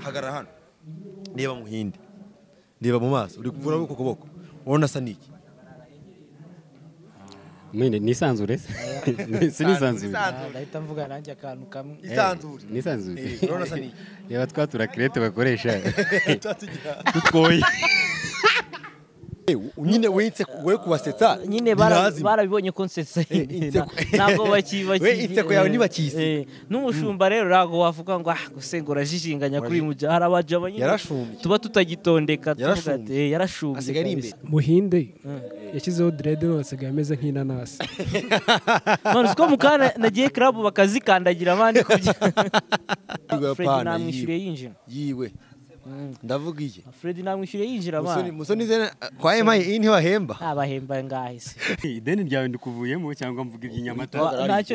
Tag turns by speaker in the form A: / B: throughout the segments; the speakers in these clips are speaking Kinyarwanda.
A: hagara hano niba muhindi niba mu maso uri kuvura uku kuboko urabona
B: asa n'iki ni sanzure ndahita
C: mvuga nanjye akantu kamwe ni ni sanzure sanzure isanzure nisanzure reba twa turakirete bakoresha
B: tutwoye
C: Eh, nyine witse we kubasetsa nyine barabibonye ko nsetsa eh, ntabwo bakibakiye inseko yawe eh, ntibakise n'umushumba rero ntabwo wavuga ngo ah gusenga urajijinganya kuri mu gihe hari abaja tuba tutagitondeka yarashumbye muhinde
B: yashyizeho direde none asigaye ameze nk'inanasi
C: none ko mu nagiye karabu bakazikandagira abandi kugira fred namwishyuriye yinjira yiwe ndavuga iye Fred namwishyuye yinjira bana musoni zene kwa emaye iyi
B: ntiwahemba abahemba ah, ngahe se ideni ryawe ndikuvuyemo cyangwa mvuga iby'inyamata ntacyo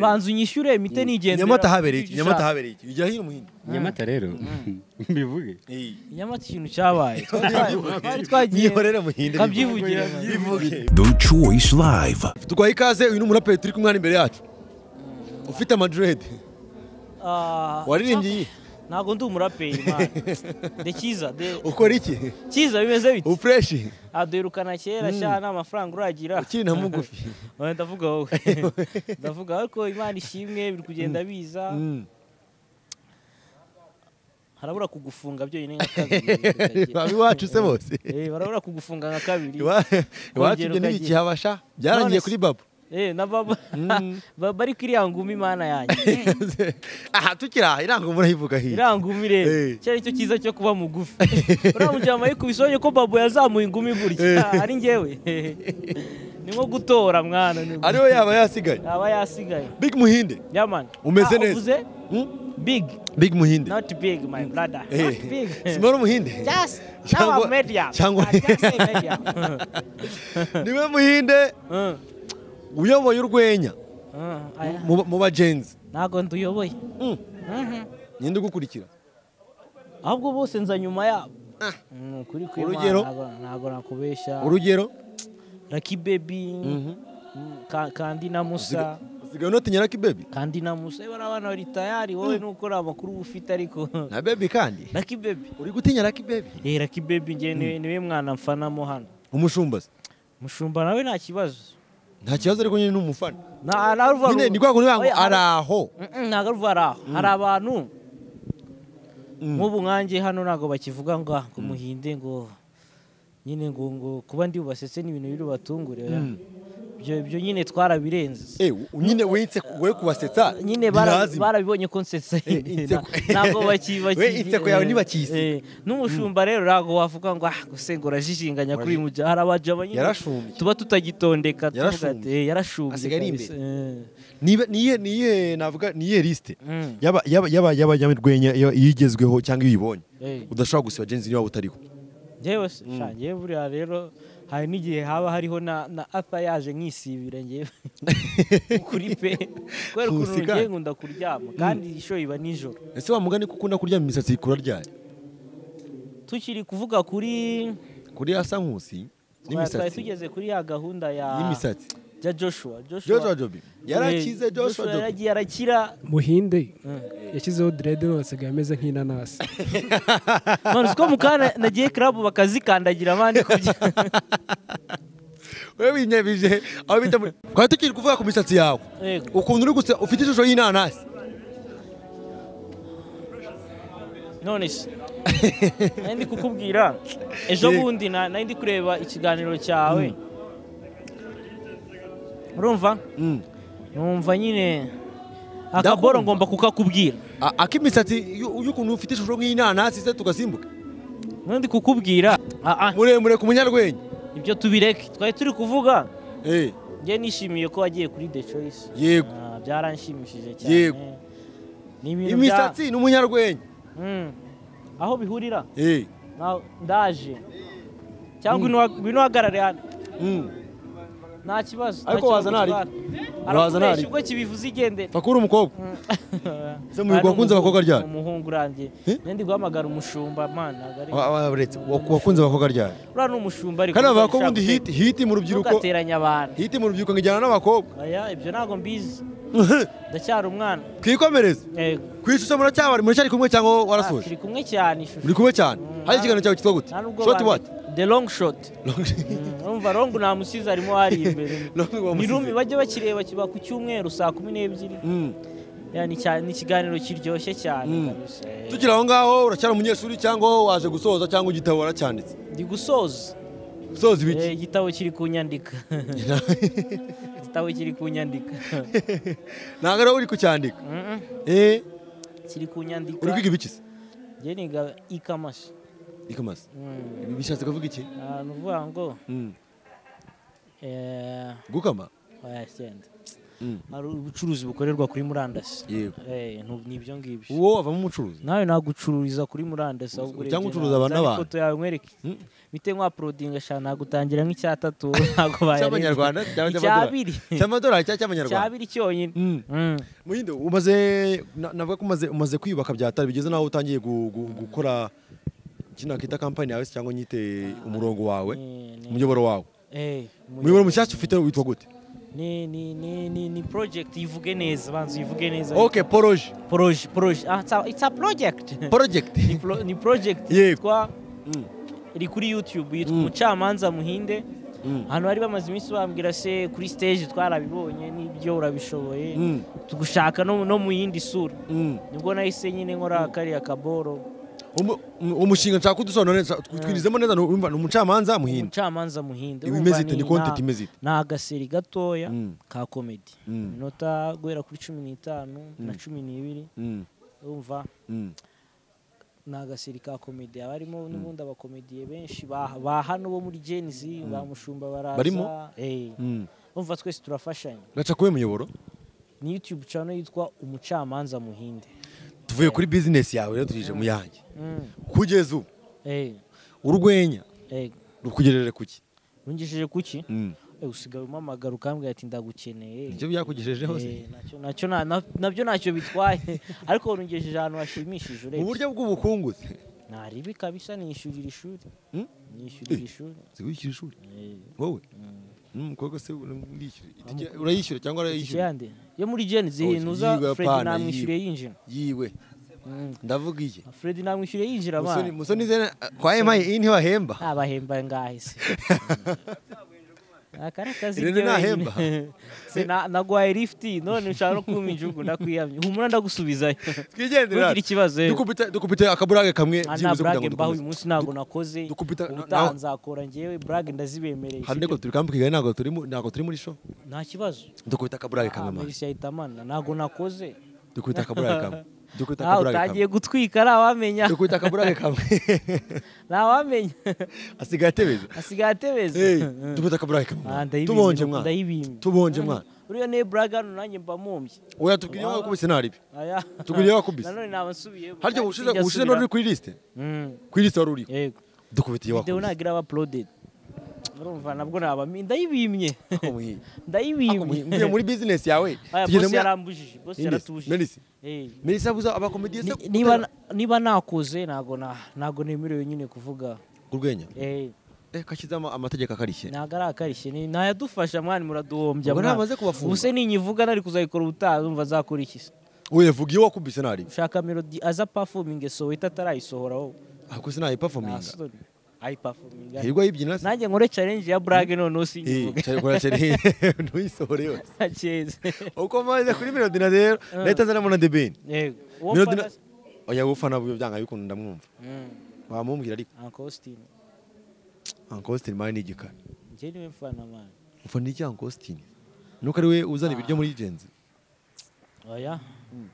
B: banzu nyishyure mite nigendera mm. nyamata habereye iki nyamata habereye iki ujya hino muhino mm. nyamata rero mm. mbivuge
C: nyamata ikintu cyabaye twagiye kabyivugira The Choice Live
A: twaye ikaze uyu ni umuraperi turi kumwana imbere yacu ufite Madrid
C: ah, waririmbye iyi ntabwo ndi umuraperi de cyiza ukora iki cyiza bimeze biti ufureshi aduherukana ah, kera hmm. nta amafaranga uragira ukiri na mugufi ndavuga wowe ndavuga ariko imana ishimwe biri kugenda hmm. biza hmm. harabura kugufunga byonyine nka kabiri baba iwacu se bose eh, barabura kugufunga nka kabiri iwacu ibyo n'ibiki byarangiye kuri babo Eh, mm. bari ah, eh. ko baba bari imana yanjye mana yanyu. aha tukira ngumi urayivuga hirya iriya ngumi rero eh. Cyo ah, ari cyo cyiza cyo kuba mugufi uriya mujyama kubisonye ko babo yazamuye ingumi burya ari ngewe ni nko gutora mwana ni. ariyo yaba yasigaye Aba yasigaye big muhinde Yaman. umeze ah, neza hmm? big big muhinde not big my hmm. brother not big small muhinde just now media. medium cyangwa
A: niwe muhinde Mm. uyoboye urwenya
C: ah, mu bagenzi ntabwo nduyoboye mm. mhm. ninde ugukurikira ahubwo bose nza nyuma yabo ah. mm, urugero ntabwo nakubeshya urugero raki bebi mhm. mm, kandi na musa usigaye unotinya raki bebi kandi na musa bari abana bari tayari wowe nuko uri amakuru ufite ariko na bebi kandi raki bebi uri gutinya raki bebi eh, raki bebi ngewe niwe mwana mfanamo hano umushumbazi umushumba nawe nta kibazo nta kibazo ariko nyine ni umufana nyine ni kwa kundi ngo ari mm. aho ntabwo ari aho hari abantu nk'ubu nkanjye hano ntabwo bakivuga ngo ngo muhinde ngo nyine ngo kuba ndi bubasetse ni ibintu biri bubatungure ibyo nyine twarabirenze nyine witse we kubasetsa nyine barabibonye ko nsetse ntabwo bakibakiye yawe ntibakiyise n'umushumba rero ntabwo wavuga ngo ah gusa ngo kuri mu bya hari abajaba tuba tutagitondeka yarashumbye niye navuga
A: niye lisite y'abanyarwenya iyo igezweho cyangwa iyo uyibonye udashobora gusiba jenzi niba utariho
C: njyewe mm. shangiye mm. buriya rero hari n'igihe haba hariho na apa yaje nkisibira ngewe kuri pe kubera ukuntu ngewe nkunda kuryama mm. kandi isho iba nijoro
A: ese wa mugani ko ukunda kuryama imisatsi
C: ikura ryari tukiri kuvuga kuri kuri ya sankusi n'imisatsi twari tugeze kuri ya gahunda ya y'imisatsi ja joshua joshua jobi yarakize joshua jobi yaragiye
B: muhinde mm. yashyizeho direde asigaye ameze nk'inanasi
C: none ko mukana nagiye karabu bakazikandagira abandi wowe winyabije aho bita twari tukiri kuvuga ku misatsi yawe
A: ukuntu uri gusa ufite ishusho y'inanasi
C: none se nari kukubwira ejo bundi nari kureba ikiganiro cyawe mm. urumva mm. numva nyine akaboro ngomba kukakubwira akimisatsi y'ukuntu ufite ishusho nk'inanasi se tugasimbuka ndi kukubwira muremure ku munyarwenya ibyo tubireke twari turi kuvuga eh. njye nishimiye ko wagiye kuri the choice yego ah, byaranshimishije cyane yego imisatsi ni umunyarwenya hmm. aho bihurira eh. ndaje cyangwa ngwino hmm. uhagarare hano hmm. nta kibazo ariko wazana ari wazana ubwo kibivuze igendere fakuru umukobwa se mu wakunze abakobwa ryari umuhungu urangiye nende guhamagara umushumba mana
A: wakunze abakobwa ryari
C: uriya ni umushumba ariko kandi bavuga ko ubundi hiti mu rubyiruko ugateranya
A: abantu hiti mu rubyiruko ngijyana n'abakobwa
C: ibyo ntabwo mbizi ndacyari umwana
A: twikomereze ku ishusho muracyari kumwe cyangwa warasoje
C: turi kumwe cyane ishusho turi kumwe cyane hari ikiganiro cyawe cyitwa gute shoti wati the long shot urumva long nta musizi arimo hari imbere ni bajya bakireba kiba ku cyumweru saa kumi n'ebyiri mm. ni ikiganiro kiryoshye cyane mm. eh. tugira aho ngaho uracyari umunyeshuri
A: cyangwa waje gusoza cyangwa igitabo waracyanditse
C: ndi gusoza gusoza ibiki eh, igitabo kiri ku nyandika igitabo kiri ku nyandika ntabwo ariwe uri kucyandika eh? kiri ku nyandika uri kwiga ibiki se njye ikamashi ikomaze bishatse ah, kuvuga iki ni ukuvuga ngo hmm. eh, gukama hari oh, hmm. ubucuruzi bukorerwa kuri murandasi n'ibyo eh, ngibyo wowe wavamo umucuruzi nawe ntabwo kuri murandasi cyangwa ucuruza abantu n'abantu ifoto yawe nkwereke bite nka porodinga eshanu ntabwo nk'icyatatu ntabwo bayareba icyabiri cy'amadolari cyangwa cy'amanyarwanda icyabiri cyonyine
A: muhinde umaze navuga ko umaze kwiyubaka byatari bigeze naho utangiye gukora kino wakita kampani yawe cyangwa nyite ah, umurongo wawe umuyoboro wawe eh, umuyoboro mushyashya ufite witwa gute
C: ni ni ni ni ni project ivuge neza banza uyivuge neza okay poroje poroje poroje ah, it's a, project project ni, project yitwa mm. iri kuri youtube yitwa mm. umucamanza muhinde mm. ahantu bari bamaze iminsi bambwira se kuri stage twarabibonye n'ibyo urabishoboye tugushaka no mu yindi sura nibwo nahise nyine nkora kariya kaboro
A: umushinga nshaka kudusobanura neza twirizemo neza ni umucamanza muhinde umucamanza
C: muhinde imeze ite ni kontenti imeze ite ni agaseri gatoya mm. ka komedi mm. inota guhera kuri cumi n'itanu mm. na cumi n'ibiri urumva ni agaseri ka komedi haba harimo n'ubundi abakomediye benshi ba hano bo muri genzi ba mushumba baraza urumva eh. twese turafashanya
A: gaca kuwe muyoboro
C: ni yutube cano yitwa umucamanza muhinde
A: tuvuye kuri bizinesi yawe rero turije mu yanjye
C: mm. kugeza ubu
A: urwenya rukugejeje kuki
C: rungejeje kuki mm. eh, usigaye umamagara ukambwira ati ndagukeneye nibyo byakugejejeho eh, nacyo nabyo ntacyo bitwaye ariko rungejeje ahantu hashimishije urebye uburyo bw’ubukunguzi naribi kabisa nishyurira ishuri nishyurira hmm? ishuri
A: eh. wowe mm. n'umukobwa se urayishyura cyangwa urayishyura yo muri jeni zihinuza oh, fred namwishyuriye
C: yinjira yiwe mm. ndavuga iye ah, fred namwishyuriye yinjira abana musoni kwa emayi iyi ntibahemba ntabahemba ah, ngahise
A: akari ah, akazi rero nahemba
C: lifuti none nshaka no kuma injugu ndakwihamye humura ndagusubizayo twigendere ntukire ikibazo eh. dukubite akaburage kamwe byibuze kugira ngo mbaho uyu munsi ntabwo nakoze ubutaha nzakora ngewe burage ndazibemereye hano niko
A: turi kambuka kigali ntabwo turi muri sho
C: nta kibazo dukubita akaburage ah, kamwe mpamvu ntabwo nakoze
A: dukubita akaburage kamwe nawe utagiye
C: gutwika ntawamenya dukubita akaburage ah, kamwe ntawamenya
A: asigaye atebeza
C: asigaye atebeza
A: dukubita akaburage kamwe tubonje mwana tubonje mwana
C: uriya ne buragano nanjye mba mumbye
A: oya tubwire ko wakubise ntaribi tubwire ko wakubise nanone naba nsubiye harya ubushize ubushize nuri kuri
C: liste mm. kuri liste wari yego
A: dukubitiye wakubise video
C: nagira aba uploaded urumva nabwo naba ndayibimye ndayibimye muri business yawe bosi yarambujije bosi yaratuje melissa buza abakomediye se niba nakoze ntago ntago nemerewe nyine kuvuga urwenya eh kashyizemo
A: amategeko akarishye
C: ntabwo ari akarishye ntayadufasha mwani muraduhombya mwani namaze kubafunga ubuse ninyivuga nari kuzayikora ubutaha zumva azakora iki se uye vuga iyo wakubise nari shaka melody aza performing so wita atarayisohora wowe ayipafuminga hirwa yibyina nanjye nkore challenge ya brag none usinyivuga eh, cyakora challenge ntuyisohore yose akeze uko maze
A: kuri melodina rero eh. leta zana mona de yego eh, oya wufana byo byanga bikunda ndamwumva mm. wamumbwira ariko uncle austin uncle ni igikara
C: njye niwe mfana mani
A: mfana iki uncle nuko ari we uzana ah. ibiryo muri genzi
C: oya mm.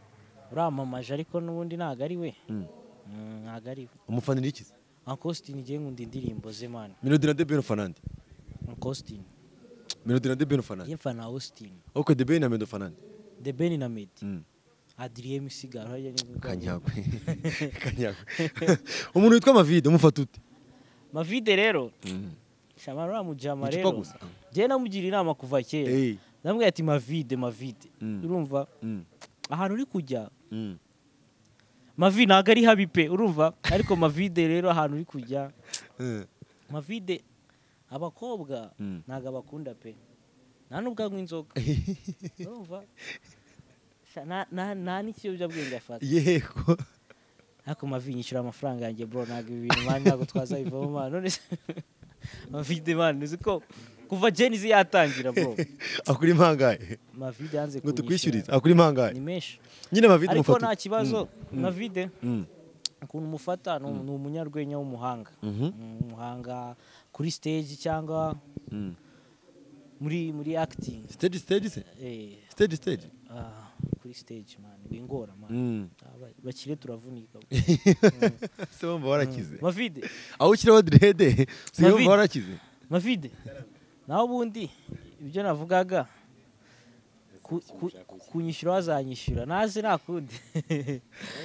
C: uramamaje ariko n'ubundi ntabwo ari we ntabwo mm. ari we
A: umufanira ikizi
C: Ankostin je nkunda indirimbo ze mani.
A: Melody de Beno Fanandi. Ankostin. Melody na de Beno Fanandi.
C: Ye fana Austin.
A: Ok de Beno na Mendo Fanandi.
C: De Beno na Medi. Mm. Adrien Misigaro haja ni kanyagwe. kanyagwe.
A: Umuntu witwa Mavide umufata ute?
C: Mavide rero. Mm. Shamara mujama rero. Ah. Je namugira inama kuva kera. Hey. Namwe ati Mavide Mavide. Mm. Urumva? Mm. Ahantu uri kujya. Mm. mavi ntabwo ari habi pe urumva ariko mavide rero ahantu uri kujya eh. mavide abakobwa hmm. ntabwo abakunda pe nta n'ubwa nk'inzoga urumva nta n'ikiyobyabwenge afata yego ariko mavi yishyura amafaranga yanjye bro ntabwo ibi bintu ntabwo twazabivaho mwana none mavide mwana uzi ko kuva genizi yatangira bro akuri impangaye mavide yanze ngo tukwishyurize akuri impangaye ni menshi nyine mavide mufata ariko nta kibazo mm. mavide mm. ukuntu umufata mm. ni umunyarwenya w'umuhanga mm-hmm. umuhanga kuri stage cyangwa muri muri acting stage stage se eh. stage stage ah, kuri stage man bingora man ah, bakire turavunika se bumva warakize mavide aho ushyiraho direde se bumva warakize mavide naho ubundi ibyo navugaga kunyishyura wazanyishyura nazi nakundi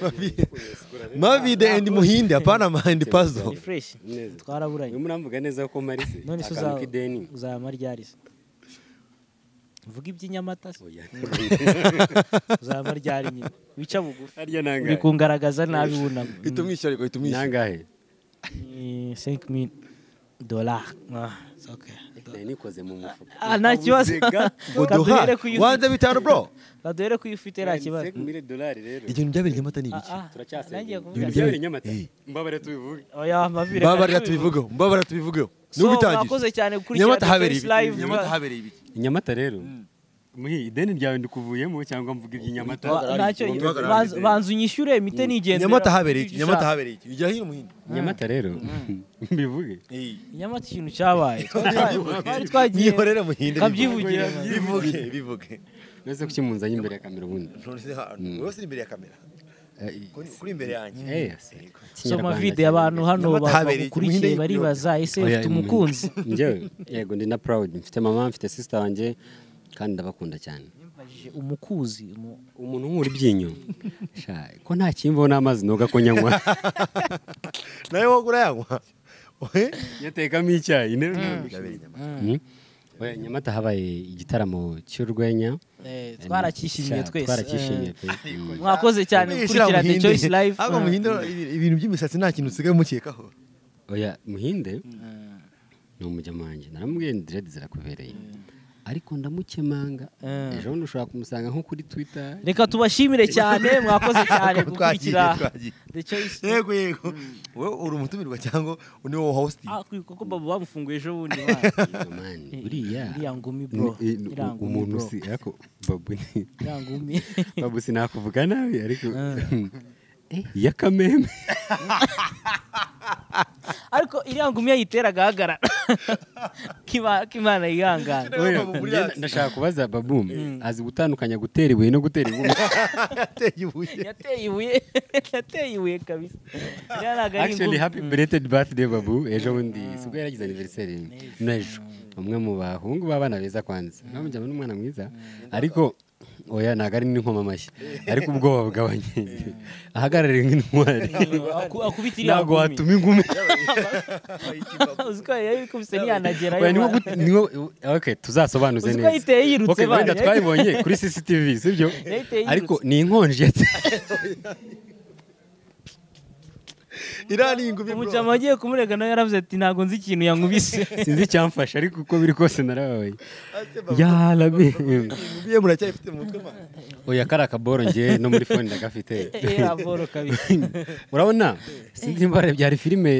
C: mavide endi muhinde apana mahindi pazo twaraburanye muravuga neza ko marise none se oh, uzamara iryarize mvuga iby'inyamata uzamara iryari nyine wica bugufi uri kungaragaza nabi wunama uhita umwishyura ugahita nangahe senki dolari ah. ntacyo uduha wanda bitanu bro baduhere kuyifite nta kibazo ibintu byabereye amata ni ibiki ibintu byabereye amata mbabare tubivuge mbabare tubivugeho
A: mbabare tubivugeho n'ubitangiye
B: nyamata habereye ibiki nyamata rero ideni ryawe ndikuvuyemo cyangwa mvuga iby'inyamata banza unyishyure mite nigendera nyamata habereye iki nyamata habereye iki ujya hino hino hmm. nyamata rero hmm. mbivuge
C: nyamata ikintu cyabaye twagiye kabyivugira bivuge
B: bivuge nose kuki munzanye imbere ya kamera ubundi rwose hmm. imbere ya kamera eh,
A: kuri imbere yanjye eh,
C: soma vide abantu hano bakurikiye baribaza ese ufite umukunzi
B: yego ndi na proud mfite mama mfite sister wanjye kandi ndabakunda cyane
C: umukuzi
B: umuntu nk'uri ibyinyo ko nta kimvaho n'amazi noga ko nyanywa nawe wowe urayanywa yatekamo icyayi hmm. hmm. Hmm. nyamata habaye igitaramo cy'urwenya
C: eh, twarakishimiye
B: twese eh. mwakoze
C: cyane gukurikirana choice live
A: ibintu by'imisatsi nta kintu usigaye umukekaho
B: oya muhinde ni umujya wanjye naramubwiye diredi zirakubereye ariko ndamukemanga eh. ejo bundi ushobora kumusanga nko kuri twita
C: reka tubashimire cyane mwakoze cyane gukurikira
A: yego yego wowe uri umutumirwa cyangwa undi wowe hositi
C: ah, kuko baba bamufunguye ejo bundi eh, buriya iriya ngumi bro eh, umuntu si
B: ariko babu ni babu si nakuvuga nabi ariko yakameme
C: ariko iriya ngumi yayitera agahagarara k'imana yihangana
B: ndashaka kubaza babumu hmm. azi gutandukanya gutera ibuye no gutera ibuye
C: yateye ibuye yateye ibuye kabisa akishoni hapi beretedi
B: batiride babu ejo bundi si yaragize aniveriseri hmm. n'ejo umwe mu bahungu b'abana beza kwanza mwamujyamo n'umwana mwiza hmm. ariko oya ntabwo ari n'inkomamashyi amashyi ariko ubwoba bugabanye ahagarare nk'intwari
C: ntabwo watuma ingumi
B: tuzasobanuze neza wenda twayibonye kuri cctv sibyo ariko ni inkonji yateye
C: iriya ingumi umucamanza agiye kumurega nawe yaravuze ati ntabwo nzi ikintu yankubise sinzi icyamfasha ariko
B: uko biri kose narababaye yarabe ingumi
C: ye muracyayifite mu mutwe
B: oya kari akaboro ngewe no muri fone ndagafite eh, eh, urabona sinzi imbaraga byari filime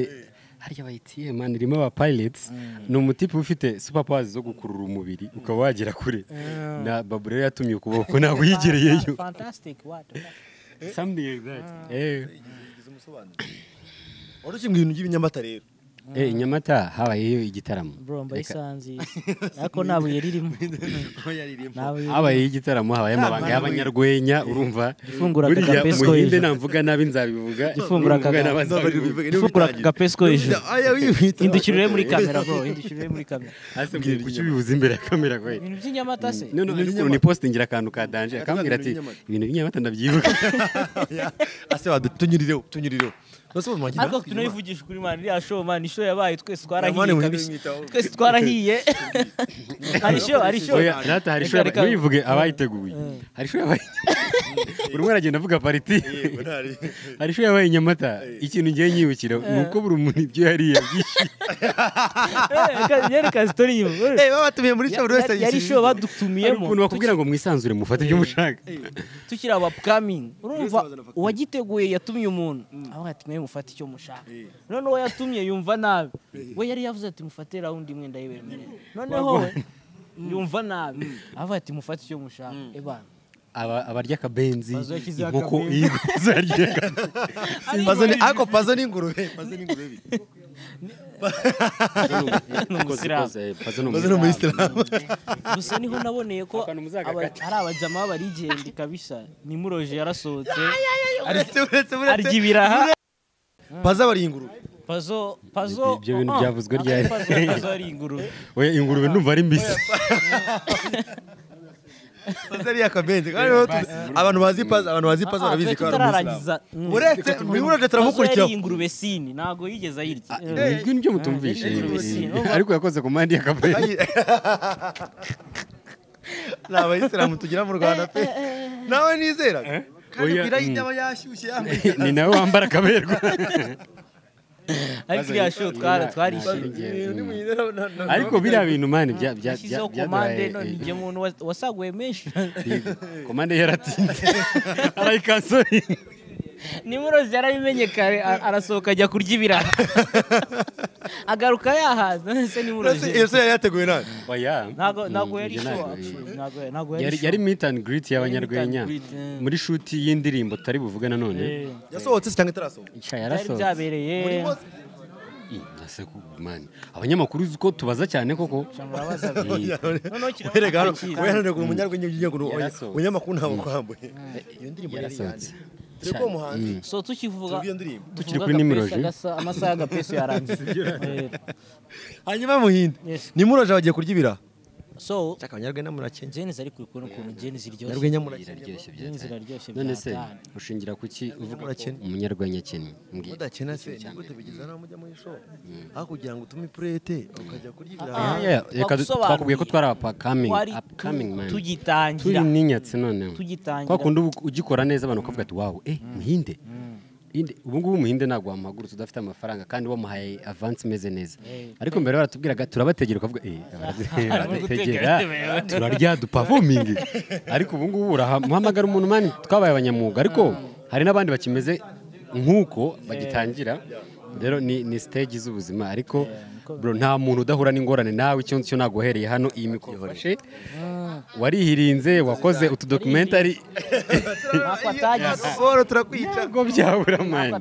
B: hariya bayitiye mani irimo aba payiretsi mm. ni umutipe ufite supapazi zo gukurura umubiri ukaba wagera kure na babu rero yatumye ukuboko ntabwo uyigereyeyo
A: wari mu bintu by'ibinyamata rero eh inyamata
B: habayeyo igitaramo
A: buromba isanzi
C: ariko nta buye ririmo
B: habayeho igitaramo habayemo abanga y'abanyarwenya urumva ifungura kagapesko namvuga nabi nzabivuga ifungura kagapesko hejuru indukirire muri kamera bro indukirire muri kamera mbwira kuki bivuze imbere ya kamera kwe ibintu
C: by'inyamata se none ni
B: postingira akantu ka danje akambwira ati ibintu by'inyamata ndabyibuka ase wadutunyurireho tunyurireho ariko tunayivugisha
C: kuri mani iriya show mani isho yabaye twese twarahiye twese twarahiye
B: hari isho hari isho reka abayiteguye eh. hari isho yabaye buri umwe aragenda avuga pariti hari ishuri yabaye Nyamata ikintu ngiye nyibukira eh. ni uko buri muntu ibyo yariye eh, babatumiye muri sho buri wese yari sho badutumiyemo ukuntu bakubwira ngo mwisanzure mufate ibyo mushaka
C: tukiri abapukamingi urumva uwagiteguye yatumye umuntu mm. aho yatumye mufate icyo mushaka noneho yatumye yumva nabi we yari yavuze ati mufate rawundi imwe ndayibemerera mm. noneho yumva nabi mm. avuga ati mufate icyo mushaka ebana
B: abarya akabenzi inkoko ariko pazo n'ingurube pazo pazo
C: ni umuyisilamu gusa niho naboneye ko ari abajama barigenda kabisa nimuroje yarasohotse arya ibiraha pazo abariye ingurube pazo hmm. pazo ibyo bintu oh, byavuzwe ryari ingurube
B: ingurube numva ari mbisi
C: zariya kabende
A: abantu bazi pazi mm. abantu bazi pazi barabizi ko turarangiza uretse uretse turamukurikiye ingurube
C: sini ntago yigeze ayirya ah, ibyo eh. eh. nibyo mutumvishe eh, ariko yakoze ku mpande ya kabende ni abayisilamu tugira mu rwanda pe
A: nawe nizera kandi ukwira y'inyama mm. yashyushye yambaye ni nawe wambara akaberwa
B: ariko
C: iriya twarishimye ariko biriya bintu mani byashyizeho komande none igihe umuntu wasaguye menshi
B: komande yaratinze
C: nimurozi yarabimenye kare arasohoka ajya kurya ibiraha agaruka yahaza ese nimurozi iyo se yari yateguwe nawe ntabwo yari showa yari
B: meet and greet y'abanyarwenya muri shuti y'indirimbo tari buvuge nanone
C: yasohotse cyangwa itarasohoka yarasohotse
B: byabereye abanyamakuru uzi ko tubaza cyane koko
C: wereka hano wereka
A: umunyamakuru ntabwo kwambuye iyo ndirimbo yari yanjye
C: cyane mm. so tukivuga tukiri kuri nimero amasaha y'agapesi yarangiye eh. hanyuma muhinde
A: ni bagiye
B: kurya ibiraha
C: so nyarwenya murakenya jeni zari kuri ukuntu ukuntu jeni ziryoshye nyarwenya murakenya jeni ziraryoshye none se
B: ushingira kuki uvuga umunyarwenya akennye
C: mudakena se nigute
A: bigeza naho mujya muri shopu mm. aho kugira ngo utume ipurete ukajya kurya ibirayi ah, twakubwiye ko twari apakamingi apakamingi mani tugitangira turi
B: n'inyatsi noneho tugitangira kwa ugikora neza abantu bakavuga ati wawu eh mm. muhinde mm. ubu ngubu umuhinde ntabwo wamuhagurutse udafite amafaranga kandi wamuhaye avansi imeze neza ariko mbere baratubwiraga turabategera ukavuga eh, baradutegera turarya dupavomingi ariko ubu ngubu uramuhamagara umuntu mani twabaye abanyamwuga ariko hari n'abandi bakimeze nk'uko bagitangira rero ni ni siteji z'ubuzima ariko nta muntu udahura n'ingorane nawe icyo cyo ntabwo hano iyi mikoro ah. warihirinze wakoze utudokumentari ntabwo byabura mani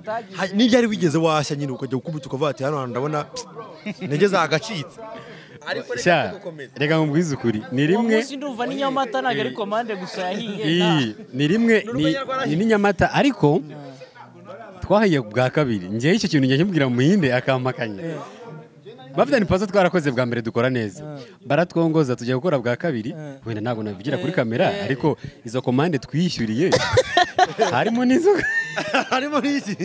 B: n'ibyo ari wigeze
A: washya nyine ukajya gukubita ukavuga ati hano hantu ndabona
C: intege zagacitse
B: reka mubwize ukuri ni rimwe ni rimwe ni nyamata ariko twahaye bwa kabiri ngewe icyo kintu njya nkimubwira mu yindi akampakanya eh. bavudeni pazo twarakoze bwa mbere dukora neza eh. baratwongoza tujya gukora bwa kabiri eh. wenda ntabwo nabigira kuri eh. kamera ariko izo komande twiyishyuriye harimo n'izo harimo n'iki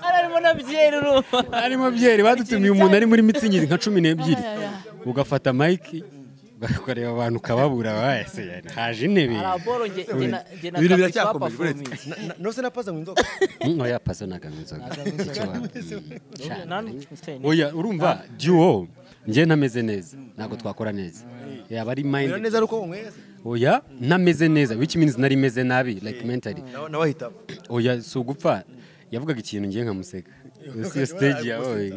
B: harimo na byeri urumva harimo byeri badutumiye umuntu ari muri mitsingi nka cumi n'ebyiri ugafata mayike bakareba abantu ukababura bayese haje intebe ibintu biracyakomeje
A: nose na mu inzoga
B: ntoya mm, paza naganywa inzoga oya urumva ah. duwo njye ntameze neza ntabwo twakora neza mm. yaba ari mayindi neza ari oya ntameze neza which means nari meze nabi like mm. oya si ugupfa yavugaga ikintu ngiye nkamuseka isi yo stage ya wowe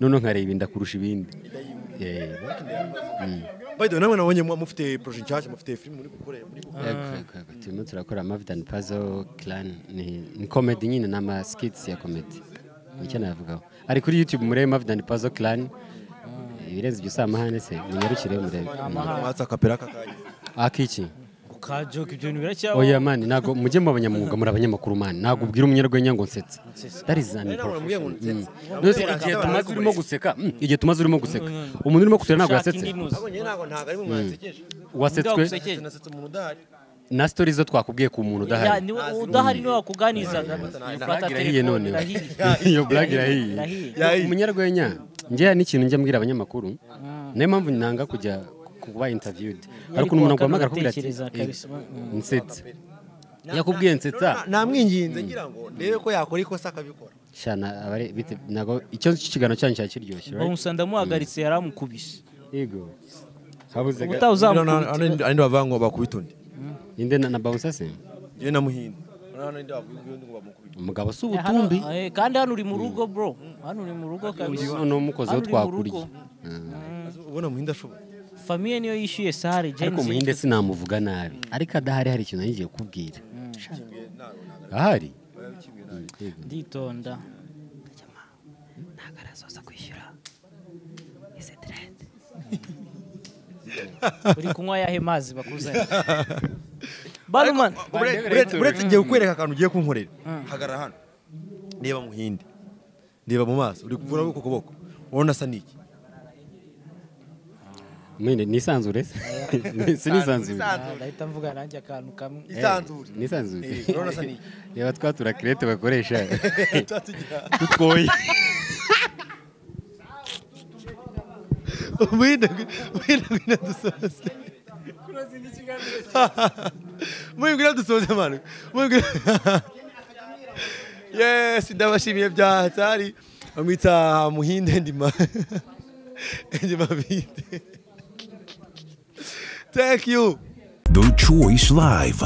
B: none nkareba inda kurusha ibindi
A: baydo namwe nabonye mufite projet nshyashya mufite film muri gukora muri gukora eh,
B: ah. turimo turakora Mavid and Puzzle ni comedy nyine na ma ya comedy nicyo navugaho ari kuri YouTube muri Mavid and Puzzle Clan ah. ibirenze ibyo samahane se munyarukire murebe mwatsa kapera kakanye akiki ah,
C: ka joke ibyo bintu biracyaba oya oh, mani
B: ntabwo mujye mu banyamwuga muri abanyamakuru mani ntabwo ubwira umunyarwenya ngo nsetse that mm. igihe tumaze urimo guseka mm, igihe tumaze urimo guseka umuntu urimo kutura ntabwo yasetse mm. wasetswe na sitori zo twakubwiye ku muntu udahari udahari niwe wakuganizaga irahiye none iyo burage irahiye umunyarwenya n'ikintu njya mbwira abanyamakuru niyo mpamvu nanga kujya kuba interviewed ariko umuntu aguhamagara akubwira ati eh, mm. nsetsa yakubwiye nsetsa ah. namwinginze mm. ngira
C: ngo ndebe ko yakora ikosa akabikora
B: shana bite nago icyo kiganiro cyanyu cyari kiryoshye bamusanda
C: muhagaritse mm. yaramukubise yego habuze ubutaha uzamukubita
B: ariko bavuga ngo bakubite undi inde na bawusa se yewe na muhinde umugabo si eh,
C: ubutumbi eh, kandi hano uri mu rugo bro hano uri mu rugo kabisa ni umukozi wo twakuriye ah. ubona muhinde ashobora famiye niyo yishyuye sare ariko umuhinde sinamuvuga
B: nabi ariko adahari hari ikintu nagiye kubwira ahari
C: nditonda kwishyura ese uri kunywa yahe mazi bakuzanye uretse ngiye kukwereka akantu ugiye kunkorera hmm. hagarara hano
A: niba muhinde niba mu maso uri kuvura ku kuboko urabona asa n'iki
B: mwene nisanzure sinisanzure
C: ndahita mvuga nanjye akantu kamwe isanzure nisanzure
B: reba twa turakirete bakoresha tutwoye mwene
A: dusoze mwibwira dusoze mani mwibwira yes ndabashimiye byahatari bamwita muhinde ndima ndima binde Thank you.
C: The Choice Live.